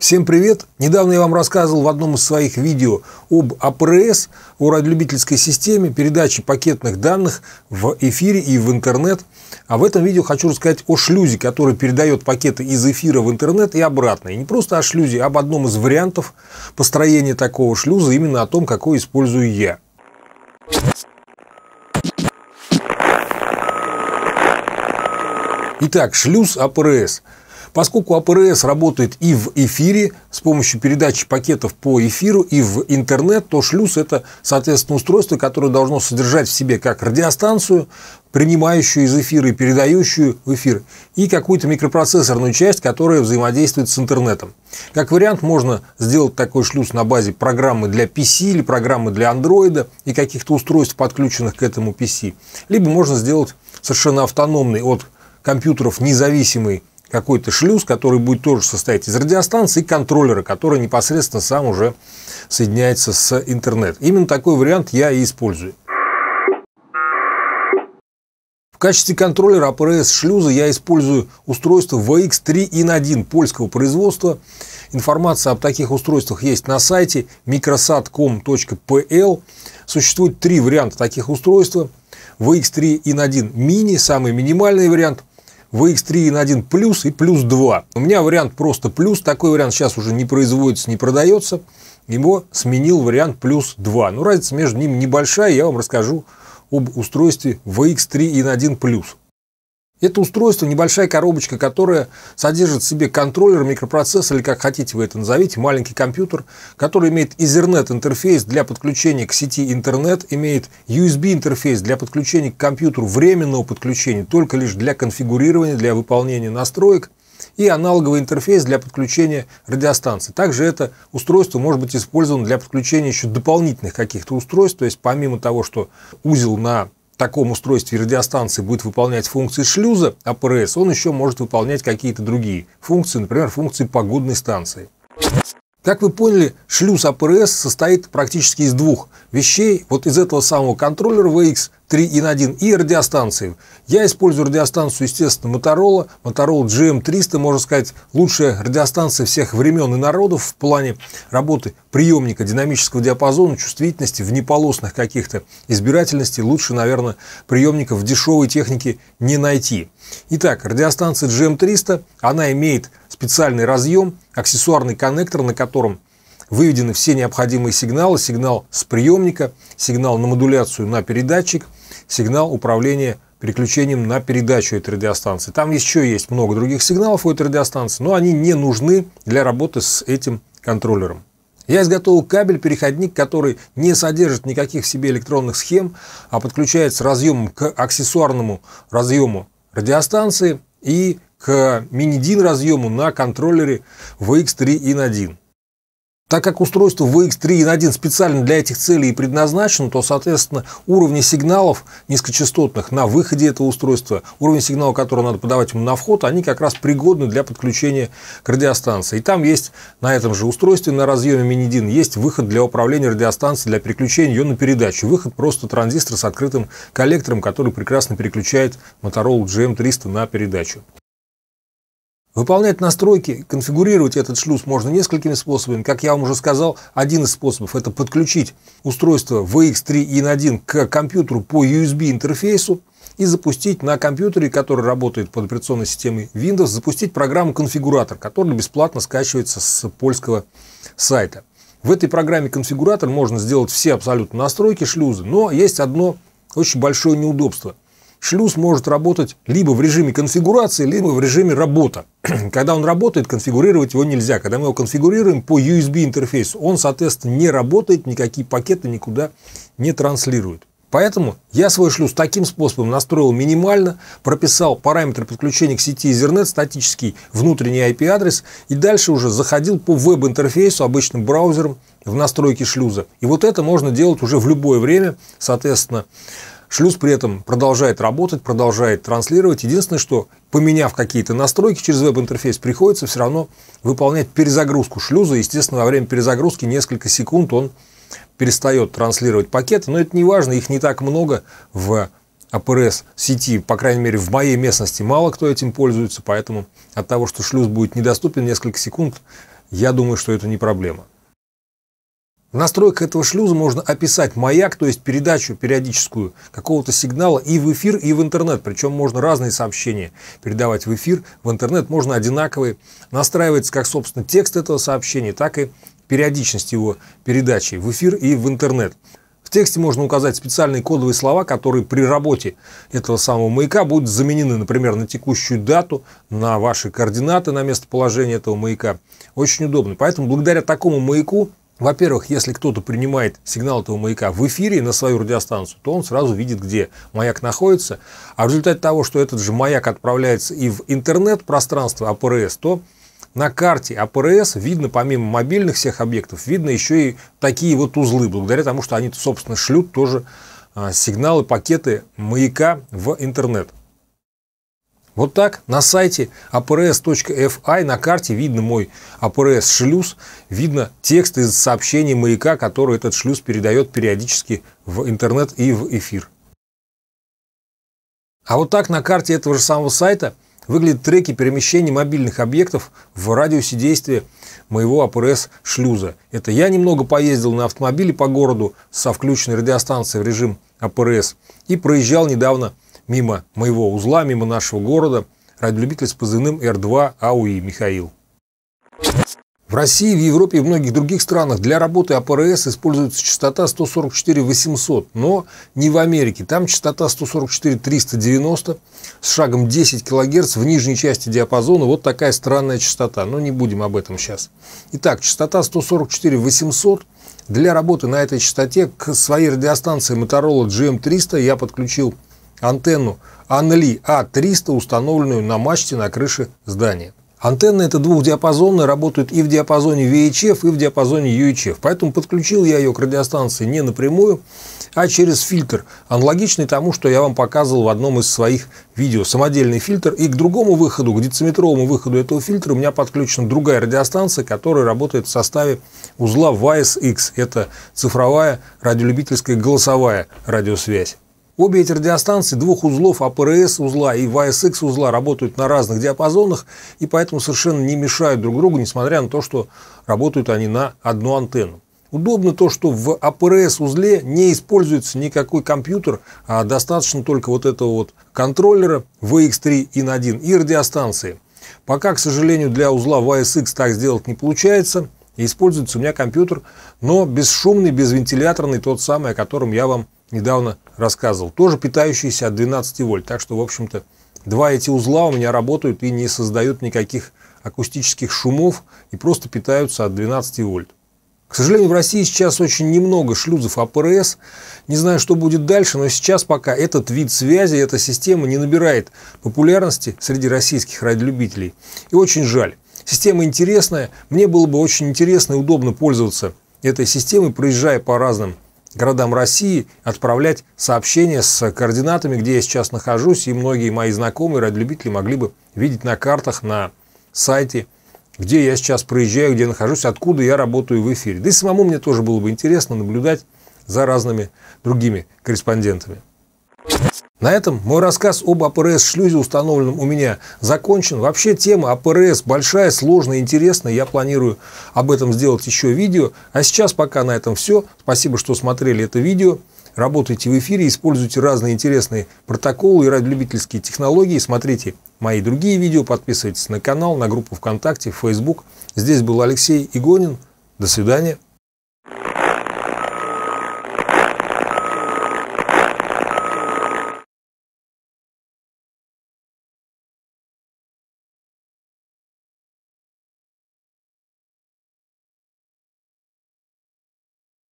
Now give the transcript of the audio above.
Всем привет! Недавно я вам рассказывал в одном из своих видео об АПРС, о радиолюбительской системе передачи пакетных данных в эфире и в интернет. А в этом видео хочу рассказать о шлюзе, который передает пакеты из эфира в интернет и обратно. И не просто о шлюзе, а об одном из вариантов построения такого шлюза, именно о том, какой использую я. Итак, шлюз АПРС – Поскольку АПРС работает и в эфире с помощью передачи пакетов по эфиру, и в интернет, то шлюз – это, соответственно, устройство, которое должно содержать в себе как радиостанцию, принимающую из эфира и передающую в эфир, и какую-то микропроцессорную часть, которая взаимодействует с интернетом. Как вариант, можно сделать такой шлюз на базе программы для PC или программы для Android и каких-то устройств, подключенных к этому PC. Либо можно сделать совершенно автономный от компьютеров независимый какой-то шлюз, который будет тоже состоять из радиостанции и контроллера, который непосредственно сам уже соединяется с интернет. Именно такой вариант я и использую. В качестве контроллера АПРС шлюза я использую устройство VX3IN1 польского производства. Информация об таких устройствах есть на сайте microsat.com.pl. Существует три варианта таких устройств. VX3IN1 мини, самый минимальный вариант – VX3 на 1 плюс и плюс 2. У меня вариант просто плюс, такой вариант сейчас уже не производится, не продается. Его сменил вариант плюс 2. Но ну, разница между ними небольшая, я вам расскажу об устройстве VX3 и на 1 плюс. Это устройство, небольшая коробочка, которая содержит в себе контроллер, микропроцессор или как хотите вы это назовите, маленький компьютер, который имеет Ethernet-интерфейс для подключения к сети интернет, имеет USB-интерфейс для подключения к компьютеру временного подключения, только лишь для конфигурирования, для выполнения настроек, и аналоговый интерфейс для подключения радиостанции. Также это устройство может быть использовано для подключения еще дополнительных каких-то устройств, то есть помимо того, что узел на таком устройстве радиостанции будет выполнять функции шлюза АПРС, он еще может выполнять какие-то другие функции, например, функции погодной станции. Как вы поняли, шлюз АПРС состоит практически из двух вещей. Вот из этого самого контроллера VX3N1 и радиостанции. Я использую радиостанцию, естественно, Motorola. Motorola GM300, можно сказать, лучшая радиостанция всех времен и народов в плане работы приемника, динамического диапазона, чувствительности, в неполосных каких-то избирательностей. Лучше, наверное, приемников в дешевой технике не найти. Итак, радиостанция GM300, эм она имеет специальный разъем, аксессуарный коннектор, на котором выведены все необходимые сигналы, сигнал с приемника, сигнал на модуляцию на передатчик, сигнал управления переключением на передачу этой радиостанции. Там еще есть много других сигналов у этой радиостанции, но они не нужны для работы с этим контроллером. Я изготовил кабель-переходник, который не содержит никаких в себе электронных схем, а подключается разъемом к аксессуарному разъему радиостанции и к mini разъему на контроллере VX3 in 1. Так как устройство VX3 in 1 специально для этих целей и предназначено, то, соответственно, уровни сигналов низкочастотных на выходе этого устройства, уровень сигнала, который надо подавать ему на вход, они как раз пригодны для подключения к радиостанции. И там есть на этом же устройстве, на разъеме mini есть выход для управления радиостанцией, для переключения ее на передачу. Выход просто транзистор с открытым коллектором, который прекрасно переключает Motorola GM300 на передачу. Выполнять настройки, конфигурировать этот шлюз можно несколькими способами. Как я вам уже сказал, один из способов – это подключить устройство VX3in1 к компьютеру по USB интерфейсу и запустить на компьютере, который работает под операционной системой Windows, запустить программу «Конфигуратор», которая бесплатно скачивается с польского сайта. В этой программе «Конфигуратор» можно сделать все абсолютно настройки шлюза, но есть одно очень большое неудобство шлюз может работать либо в режиме конфигурации, либо в режиме работа. Когда он работает, конфигурировать его нельзя. Когда мы его конфигурируем по USB интерфейсу, он, соответственно, не работает, никакие пакеты никуда не транслирует. Поэтому я свой шлюз таким способом настроил минимально, прописал параметры подключения к сети Ethernet, статический внутренний IP-адрес, и дальше уже заходил по веб-интерфейсу обычным браузером в настройки шлюза. И вот это можно делать уже в любое время, соответственно, Шлюз при этом продолжает работать, продолжает транслировать. Единственное, что поменяв какие-то настройки через веб-интерфейс, приходится все равно выполнять перезагрузку шлюза. Естественно, во время перезагрузки несколько секунд он перестает транслировать пакеты, но это не важно, их не так много в АПРС сети, по крайней мере в моей местности, мало кто этим пользуется, поэтому от того, что шлюз будет недоступен несколько секунд, я думаю, что это не проблема. Настройка этого шлюза можно описать маяк, то есть передачу периодическую какого-то сигнала и в эфир, и в интернет. Причем можно разные сообщения передавать в эфир, в интернет можно одинаковые. Настраивается как, собственно, текст этого сообщения, так и периодичность его передачи в эфир и в интернет. В тексте можно указать специальные кодовые слова, которые при работе этого самого маяка будут заменены, например, на текущую дату, на ваши координаты, на местоположение этого маяка. Очень удобно. Поэтому благодаря такому маяку во-первых, если кто-то принимает сигнал этого маяка в эфире на свою радиостанцию, то он сразу видит, где маяк находится. А в результате того, что этот же маяк отправляется и в интернет-пространство АПРС, то на карте АПРС видно, помимо мобильных всех объектов, видно еще и такие вот узлы, благодаря тому, что они, собственно, шлют тоже а, сигналы, пакеты маяка в интернет. Вот так на сайте aprs.fi на карте видно мой APRS-шлюз, видно текст из сообщений маяка, который этот шлюз передает периодически в интернет и в эфир. А вот так на карте этого же самого сайта выглядят треки перемещения мобильных объектов в радиусе действия моего АПРС-шлюза. Это я немного поездил на автомобиле по городу со включенной радиостанцией в режим АПРС и проезжал недавно мимо моего узла, мимо нашего города, радиолюбитель с позывным r 2 АУИ Михаил. В России, в Европе и в многих других странах для работы АПРС используется частота 144 800, но не в Америке. Там частота 144 390 с шагом 10 кГц в нижней части диапазона. Вот такая странная частота, но не будем об этом сейчас. Итак, частота 144 800 для работы на этой частоте к своей радиостанции Motorola GM300 я подключил антенну Анли А300, установленную на мачте на крыше здания. Антенна это двухдиапазонная работает и в диапазоне VHF, и в диапазоне UHF. Поэтому подключил я ее к радиостанции не напрямую, а через фильтр, аналогичный тому, что я вам показывал в одном из своих видео. Самодельный фильтр. И к другому выходу, к дециметровому выходу этого фильтра у меня подключена другая радиостанция, которая работает в составе узла YSX. Это цифровая радиолюбительская голосовая радиосвязь. Обе эти радиостанции двух узлов АПРС узла и ВСХ узла работают на разных диапазонах и поэтому совершенно не мешают друг другу, несмотря на то, что работают они на одну антенну. Удобно то, что в АПРС узле не используется никакой компьютер, а достаточно только вот этого вот контроллера VX3IN1 и радиостанции. Пока, к сожалению, для узла VSX так сделать не получается. Используется у меня компьютер, но бесшумный, безвентиляторный, тот самый, о котором я вам недавно рассказывал, тоже питающиеся от 12 вольт. Так что, в общем-то, два эти узла у меня работают и не создают никаких акустических шумов и просто питаются от 12 вольт. К сожалению, в России сейчас очень немного шлюзов АПРС. Не знаю, что будет дальше, но сейчас пока этот вид связи, эта система не набирает популярности среди российских радиолюбителей. И очень жаль. Система интересная. Мне было бы очень интересно и удобно пользоваться этой системой, проезжая по разным городам России отправлять сообщения с координатами, где я сейчас нахожусь, и многие мои знакомые радиолюбители могли бы видеть на картах, на сайте, где я сейчас проезжаю, где я нахожусь, откуда я работаю в эфире. Да и самому мне тоже было бы интересно наблюдать за разными другими корреспондентами. На этом мой рассказ об АПРС-шлюзе, установленном у меня, закончен. Вообще тема АПРС большая, сложная, интересная. Я планирую об этом сделать еще видео. А сейчас пока на этом все. Спасибо, что смотрели это видео. Работайте в эфире, используйте разные интересные протоколы и радиолюбительские технологии. Смотрите мои другие видео, подписывайтесь на канал, на группу ВКонтакте, в Facebook. Здесь был Алексей Игонин. До свидания.